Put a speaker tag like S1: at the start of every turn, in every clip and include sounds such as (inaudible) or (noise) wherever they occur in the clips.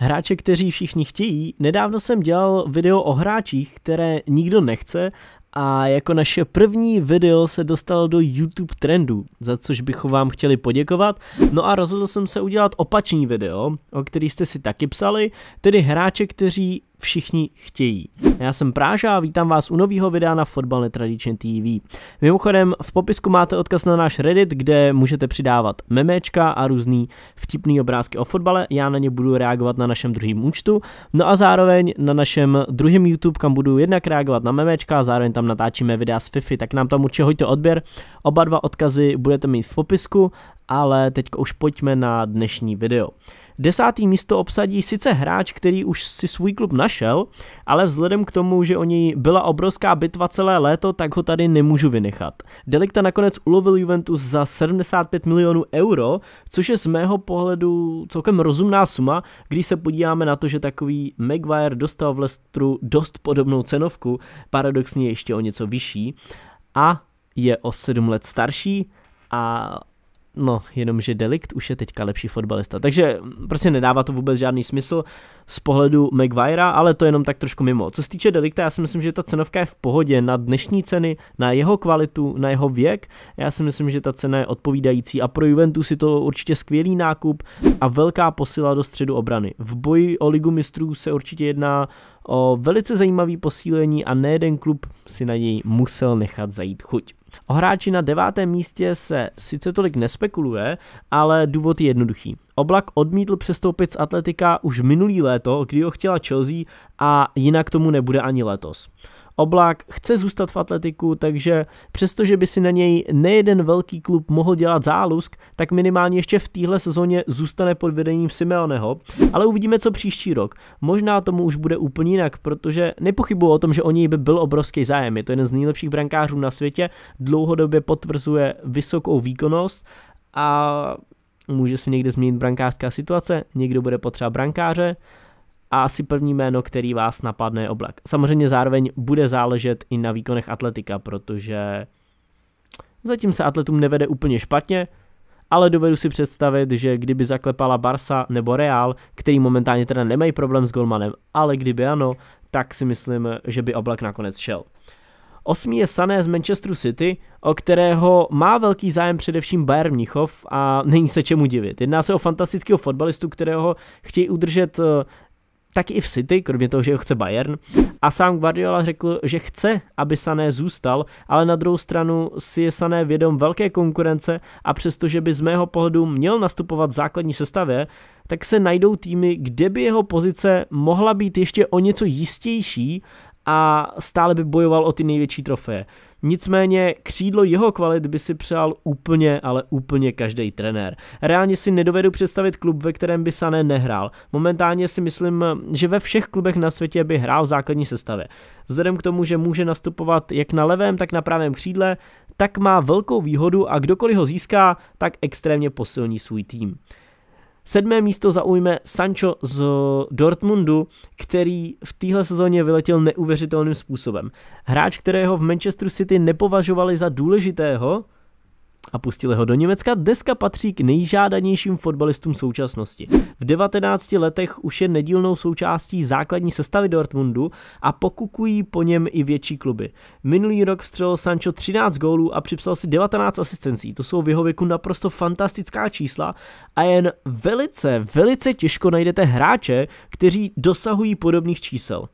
S1: Hráče, kteří všichni chtějí, nedávno jsem dělal video o hráčích, které nikdo nechce a jako naše první video se dostalo do YouTube trendů, za což bychom vám chtěli poděkovat. No a rozhodl jsem se udělat opačný video, o který jste si taky psali, tedy hráče, kteří všichni chtějí. Já jsem Práža a vítám vás u nového videa na Fotbal Netradition TV. Mimochodem v popisku máte odkaz na náš Reddit, kde můžete přidávat memečka a různý vtipný obrázky o fotbale, já na ně budu reagovat na našem druhém účtu, no a zároveň na našem druhém YouTube, kam budu jednak reagovat na memečka a zároveň tam natáčíme videa z Fifi, tak nám tam určitě hoďte odběr. Oba dva odkazy budete mít v popisku, ale teď už pojďme na dnešní video. Desátý místo obsadí sice hráč, který už si svůj klub našel, ale vzhledem k tomu, že o něj byla obrovská bitva celé léto, tak ho tady nemůžu vynechat. Delikta nakonec ulovil Juventus za 75 milionů euro, což je z mého pohledu celkem rozumná suma, když se podíváme na to, že takový Maguire dostal v Lestru dost podobnou cenovku, paradoxně ještě o něco vyšší, a je o 7 let starší a No, jenomže Delikt už je teďka lepší fotbalista. Takže mm, prostě nedává to vůbec žádný smysl z pohledu Maguirea, ale to jenom tak trošku mimo. Co se týče Delikta, já si myslím, že ta cenovka je v pohodě na dnešní ceny, na jeho kvalitu, na jeho věk. Já si myslím, že ta cena je odpovídající a pro Juventus je to určitě skvělý nákup a velká posila do středu obrany. V boji o ligu mistrů se určitě jedná o velice zajímavý posílení a jeden klub si na něj musel nechat zajít chuť. O hráči na devátém místě se sice tolik nespekuluje, ale důvod je jednoduchý. Oblak odmítl přestoupit z Atletika už minulý léto, kdy ho chtěla Chelsea a jinak tomu nebude ani letos. Oblák chce zůstat v atletiku, takže přestože by si na něj nejeden velký klub mohl dělat zálusk, tak minimálně ještě v téhle sezóně zůstane pod vedením Simeoneho. Ale uvidíme, co příští rok. Možná tomu už bude úplně jinak, protože nepochybuji o tom, že o něj by byl obrovský zájem. Je to jeden z nejlepších brankářů na světě, dlouhodobě potvrzuje vysokou výkonnost a může se někde změnit brankářská situace, někdo bude potřeba brankáře, a asi první jméno, který vás napadne je Oblak. Samozřejmě zároveň bude záležet i na výkonech atletika, protože zatím se atletům nevede úplně špatně, ale dovedu si představit, že kdyby zaklepala Barsa nebo Real, který momentálně teda nemají problém s Golmanem, ale kdyby ano, tak si myslím, že by Oblak nakonec šel. Osmý je Sané z Manchesteru City, o kterého má velký zájem především Bayern Mnichov a není se čemu divit. Jedná se o fantastického fotbalistu, kterého chtějí udržet eh, tak i v City, kromě toho, že ho chce Bayern. A sám Guardiola řekl, že chce, aby Sané zůstal, ale na druhou stranu si je Sané vědom velké konkurence a přestože by z mého pohledu měl nastupovat v základní sestavě, tak se najdou týmy, kde by jeho pozice mohla být ještě o něco jistější a stále by bojoval o ty největší trofeje. Nicméně křídlo jeho kvalit by si přál úplně, ale úplně každý trenér. Reálně si nedovedu představit klub, ve kterém by Sané nehrál. Momentálně si myslím, že ve všech klubech na světě by hrál v základní sestavě. Vzhledem k tomu, že může nastupovat jak na levém, tak na pravém křídle, tak má velkou výhodu a kdokoliv ho získá, tak extrémně posilní svůj tým. Sedmé místo zaujme Sancho z Dortmundu, který v téhle sezóně vyletěl neuvěřitelným způsobem. Hráč, kterého v Manchesteru City nepovažovali za důležitého, a pustili ho do Německa, deska patří k nejžádanějším fotbalistům současnosti. V 19 letech už je nedílnou součástí základní sestavy Dortmundu a pokukují po něm i větší kluby. Minulý rok vstřelil Sancho 13 gólů a připsal si 19 asistencí. To jsou v jeho věku naprosto fantastická čísla a jen velice, velice těžko najdete hráče, kteří dosahují podobných čísel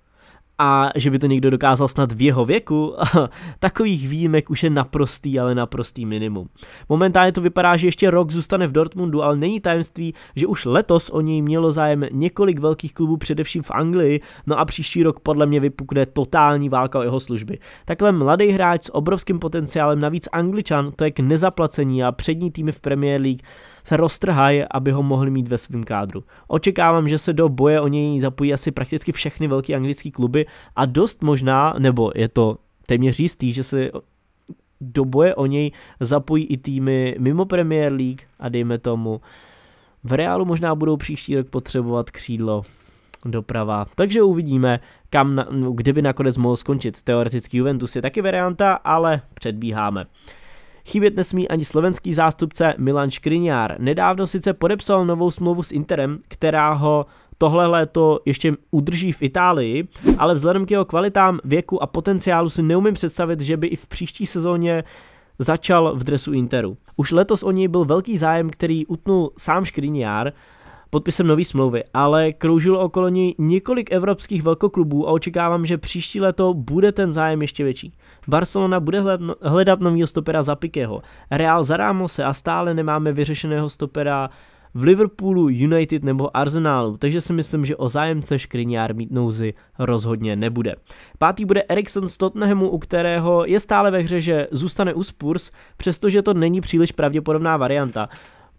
S1: a že by to někdo dokázal snad v jeho věku, (laughs) takových výjimek už je naprostý, ale naprostý minimum. Momentálně to vypadá, že ještě rok zůstane v Dortmundu, ale není tajemství, že už letos o něj mělo zájem několik velkých klubů, především v Anglii, no a příští rok podle mě vypukne totální válka o jeho služby. Takhle mladý hráč s obrovským potenciálem, navíc angličan, to je k nezaplacení a přední týmy v Premier League se roztrhají, aby ho mohli mít ve svém kádru. Očekávám, že se do boje o něj zapojí asi prakticky všechny velké anglické kluby a dost možná, nebo je to téměř jistý, že se do boje o něj zapojí i týmy mimo Premier League a dejme tomu v Reálu možná budou příští rok potřebovat křídlo doprava. Takže uvidíme, kam na, kde by nakonec mohl skončit. Teoreticky Juventus je taky varianta, ale předbíháme. Chybět nesmí ani slovenský zástupce Milan Škriňár. Nedávno sice podepsal novou smlouvu s Interem, která ho tohle léto ještě udrží v Itálii, ale vzhledem k jeho kvalitám, věku a potenciálu si neumím představit, že by i v příští sezóně začal v dresu Interu. Už letos o něj byl velký zájem, který utnul sám Škriniár, podpisem nové smlouvy, ale kroužilo okolo ní několik evropských velkoklubů a očekávám, že příští leto bude ten zájem ještě větší. Barcelona bude hledat nového stopera za Pikého, Real za Ramose a stále nemáme vyřešeného stopera v Liverpoolu, United nebo Arsenalu, takže si myslím, že o zájemce Škriňár mít nouzi rozhodně nebude. Pátý bude Erikson z Tottenhamu, u kterého je stále ve hře, že zůstane u Spurs, přestože to není příliš pravděpodobná varianta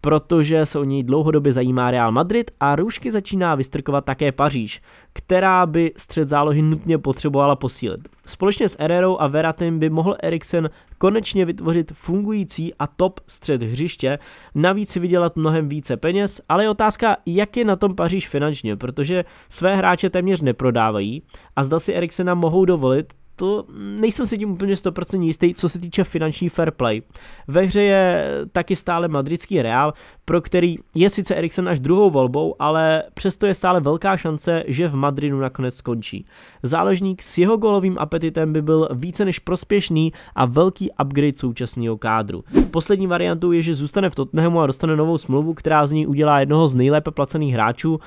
S1: protože se o něj dlouhodobě zajímá Real Madrid a růžky začíná vystrkovat také Paříž, která by střed zálohy nutně potřebovala posílit. Společně s Hererou a Veratem by mohl Eriksen konečně vytvořit fungující a top střed hřiště, navíc si vydělat mnohem více peněz, ale je otázka, jak je na tom Paříž finančně, protože své hráče téměř neprodávají a zda si Eriksena mohou dovolit to nejsem si tím úplně 100% jistý, co se týče finanční fair play. Ve hře je taky stále madridský Real, pro který je sice Eriksen až druhou volbou, ale přesto je stále velká šance, že v Madridu nakonec skončí. Záležník s jeho golovým apetitem by byl více než prospěšný a velký upgrade současného kádru. Poslední variantou je, že zůstane v Tottenhamu a dostane novou smlouvu, která z ní udělá jednoho z nejlépe placených hráčů,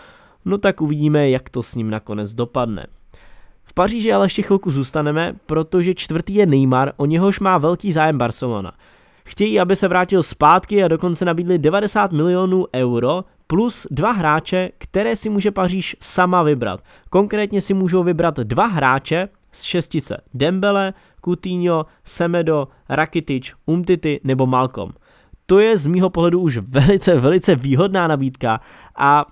S1: no tak uvidíme, jak to s ním nakonec dopadne. Paříži ale ještě chvilku zůstaneme, protože čtvrtý je Neymar, o něhož má velký zájem Barcelona. Chtějí, aby se vrátil zpátky a dokonce nabídli 90 milionů euro plus dva hráče, které si může Paříž sama vybrat. Konkrétně si můžou vybrat dva hráče z šestice Dembele, Coutinho, Semedo, Rakitic, Umtiti nebo Malcolm to je z mýho pohledu už velice, velice výhodná nabídka a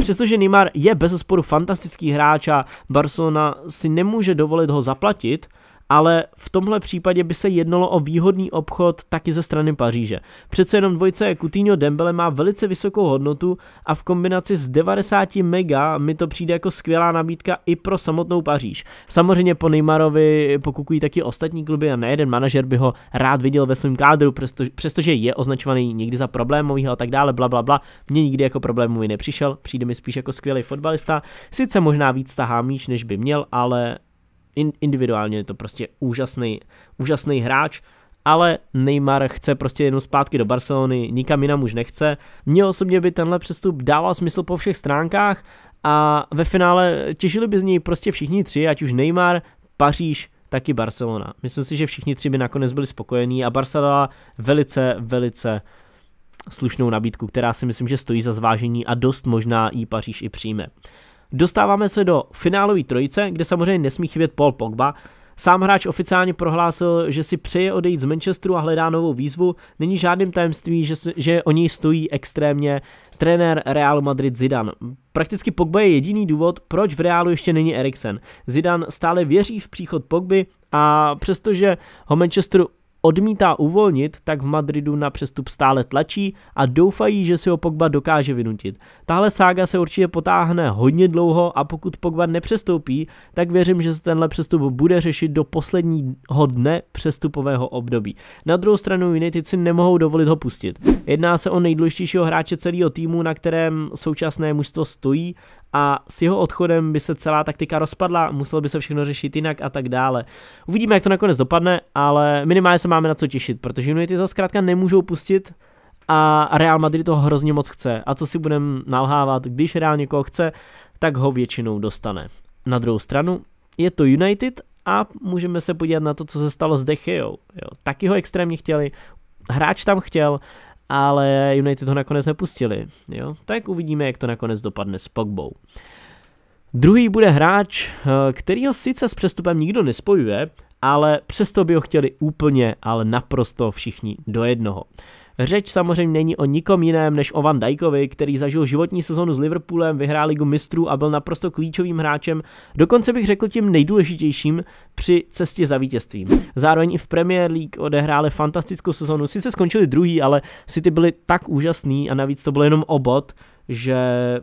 S1: přestože Neymar je bez sporu fantastický hráč a Barcelona si nemůže dovolit ho zaplatit, ale v tomhle případě by se jednalo o výhodný obchod taky ze strany Paříže. Přece jenom dvojce Coutinho Dembele má velice vysokou hodnotu a v kombinaci s 90 mega mi to přijde jako skvělá nabídka i pro samotnou Paříž. Samozřejmě po Neymarovi pokukují taky ostatní kluby a nejeden manažer by ho rád viděl ve svém kádru, přestože je označovaný někdy za problémový a tak dále, bla bla bla. Mně nikdy jako problémový nepřišel, přijde mi spíš jako skvělý fotbalista. Sice možná víc tahá míč, než by měl, ale individuálně je to prostě úžasný, úžasný hráč, ale Neymar chce prostě jenom zpátky do Barcelony, nikam jinam už nechce. Mně osobně by tenhle přestup dával smysl po všech stránkách a ve finále těžili by z něj prostě všichni tři, ať už Neymar, Paříž, taky Barcelona. Myslím si, že všichni tři by nakonec byli spokojení a Barca dala velice, velice slušnou nabídku, která si myslím, že stojí za zvážení a dost možná i Paříž i přijme. Dostáváme se do finálové trojice, kde samozřejmě nesmí chybět Paul Pogba. Sám hráč oficiálně prohlásil, že si přeje odejít z Manchesteru a hledá novou výzvu. Není žádným tajemství, že, že o něj stojí extrémně trenér Real Madrid Zidane. Prakticky Pogba je jediný důvod, proč v Realu ještě není Eriksen. Zidane stále věří v příchod Pogby a přestože ho Manchesteru odmítá uvolnit, tak v Madridu na přestup stále tlačí a doufají, že si ho Pogba dokáže vynutit. Tahle sága se určitě potáhne hodně dlouho a pokud Pogba nepřestoupí, tak věřím, že se tenhle přestup bude řešit do posledního dne přestupového období. Na druhou stranu United si nemohou dovolit ho pustit. Jedná se o nejdůležitějšího hráče celého týmu, na kterém současné mužstvo stojí a s jeho odchodem by se celá taktika rozpadla, muselo by se všechno řešit jinak a tak dále. Uvidíme, jak to nakonec dopadne, ale minimálně se máme na co těšit, protože United to zkrátka nemůžou pustit a Real Madrid to hrozně moc chce. A co si budeme nalhávat, když Real někoho chce, tak ho většinou dostane. Na druhou stranu je to United a můžeme se podívat na to, co se stalo s Dechejou. taky ho extrémně chtěli, hráč tam chtěl ale United ho nakonec nepustili. Jo? Tak uvidíme, jak to nakonec dopadne s Pogbou. Druhý bude hráč, eh, který ho sice s přestupem nikdo nespojuje, ale přesto by ho chtěli úplně, ale naprosto všichni do jednoho. Řeč samozřejmě není o nikom jiném než o Van Dijkovi, který zažil životní sezonu s Liverpoolem, vyhrál ligu mistrů a byl naprosto klíčovým hráčem, dokonce bych řekl tím nejdůležitějším při cestě za vítězstvím. Zároveň i v Premier League odehráli fantastickou sezonu, sice skončili druhý, ale City byli tak úžasný a navíc to byl jenom obot, že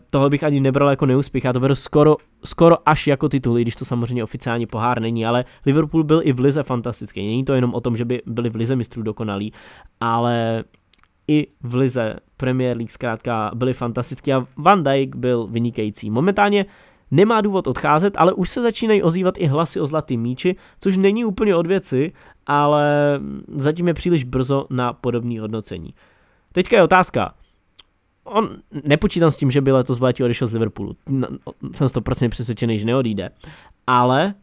S1: tohle bych ani nebral jako neúspěch. Já to beru skoro, skoro až jako titul, i když to samozřejmě oficiální pohár není, ale Liverpool byl i v Lize fantastický. Není to jenom o tom, že by byli v Lize mistrů dokonalí, ale i v lize Premier League zkrátka byly fantastické a Van Dijk byl vynikající. Momentálně nemá důvod odcházet, ale už se začínají ozývat i hlasy o zlatý míči, což není úplně od věci, ale zatím je příliš brzo na podobné hodnocení. Teďka je otázka. On, nepočítám s tím, že by letos v létě odešel z Liverpoolu. Jsem 100% přesvědčený, že neodjde. Ale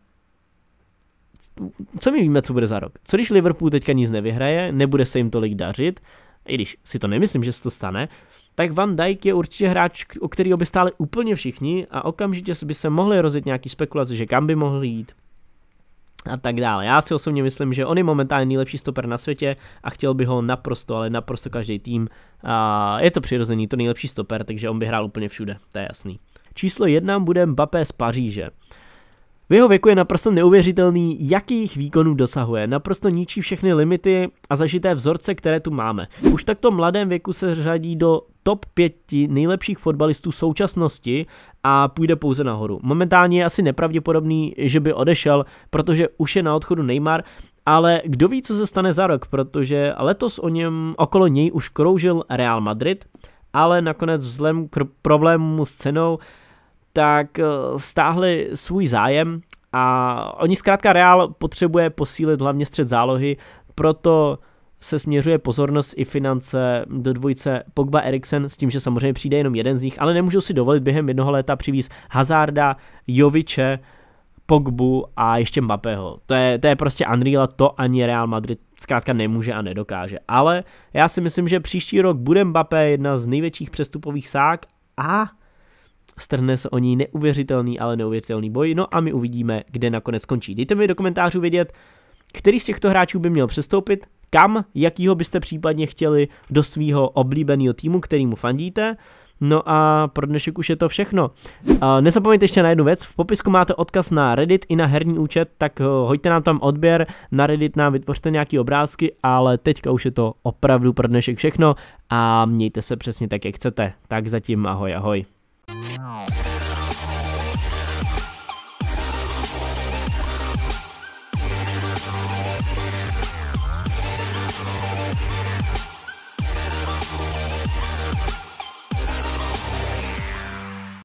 S1: co my víme, co bude za rok? Co když Liverpool teďka nic nevyhraje, nebude se jim tolik dařit i když si to nemyslím, že se to stane, tak Van Dijk je určitě hráč, o který by stáli úplně všichni a okamžitě by se mohly rozjet nějaký spekulace, že kam by mohl jít a tak dále. Já si osobně myslím, že on je momentálně nejlepší stoper na světě a chtěl by ho naprosto, ale naprosto každý tým. A je to přirozený, to nejlepší stoper, takže on by hrál úplně všude, to je jasný. Číslo jedna bude Mbappé z Paříže. V jeho věku je naprosto neuvěřitelný, jakých výkonů dosahuje, naprosto ničí všechny limity a zažité vzorce, které tu máme. Už takto mladém věku se řadí do top 5 nejlepších fotbalistů současnosti a půjde pouze nahoru. Momentálně je asi nepravděpodobný, že by odešel, protože už je na odchodu Neymar, ale kdo ví, co se stane za rok, protože letos o něm okolo něj už kroužil Real Madrid, ale nakonec vzhledem k problému s cenou tak eh, stáhli svůj zájem a oni zkrátka Real potřebuje posílit hlavně střed zálohy, proto se směřuje pozornost i finance do dvojce Pogba Eriksen s tím, že samozřejmě přijde jenom jeden z nich, ale nemůžou si dovolit během jednoho léta přivíz Hazarda, Joviče, Pogbu a ještě Mbappého. To je, to je prostě Unreal, to ani Real Madrid zkrátka nemůže a nedokáže. Ale já si myslím, že příští rok bude Mbappé jedna z největších přestupových sák a strhne se o ní neuvěřitelný, ale neuvěřitelný boj, no a my uvidíme, kde nakonec skončí. Dejte mi do komentářů vědět, který z těchto hráčů by měl přestoupit, kam, jakýho byste případně chtěli do svého oblíbeného týmu, kterýmu fandíte. No a pro dnešek už je to všechno. Nezapomeňte ještě na jednu věc, v popisku máte odkaz na Reddit i na herní účet, tak eh, hoďte nám tam odběr, na Reddit nám vytvořte nějaký obrázky, ale teďka už je to opravdu pro dnešek všechno a mějte se přesně tak, jak chcete. Tak zatím ahoj ahoj. Wow.